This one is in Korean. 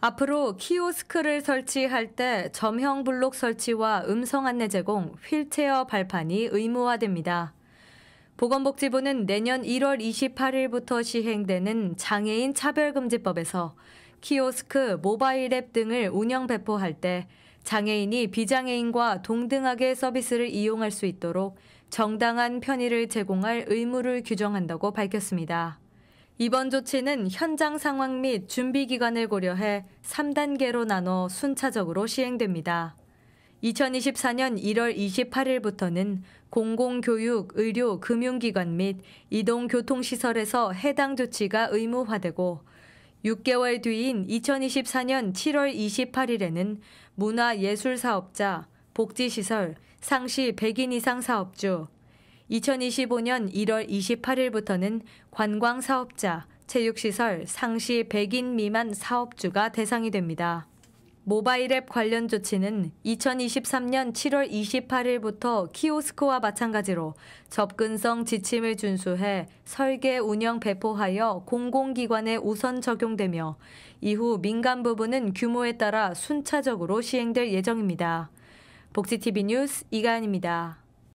앞으로 키오스크를 설치할 때 점형 블록 설치와 음성 안내 제공, 휠체어 발판이 의무화됩니다. 보건복지부는 내년 1월 28일부터 시행되는 장애인 차별금지법에서 키오스크, 모바일 앱 등을 운영 배포할 때 장애인이 비장애인과 동등하게 서비스를 이용할 수 있도록 정당한 편의를 제공할 의무를 규정한다고 밝혔습니다. 이번 조치는 현장 상황 및 준비 기간을 고려해 3단계로 나눠 순차적으로 시행됩니다. 2024년 1월 28일부터는 공공교육, 의료, 금융기관 및 이동교통시설에서 해당 조치가 의무화되고 6개월 뒤인 2024년 7월 28일에는 문화예술사업자, 복지시설, 상시 100인 이상 사업주, 2025년 1월 28일부터는 관광 사업자, 체육시설, 상시 100인 미만 사업주가 대상이 됩니다. 모바일 앱 관련 조치는 2023년 7월 28일부터 키오스크와 마찬가지로 접근성 지침을 준수해 설계 운영 배포하여 공공기관에 우선 적용되며 이후 민간 부분은 규모에 따라 순차적으로 시행될 예정입니다. 복지TV 뉴스 이가은입니다.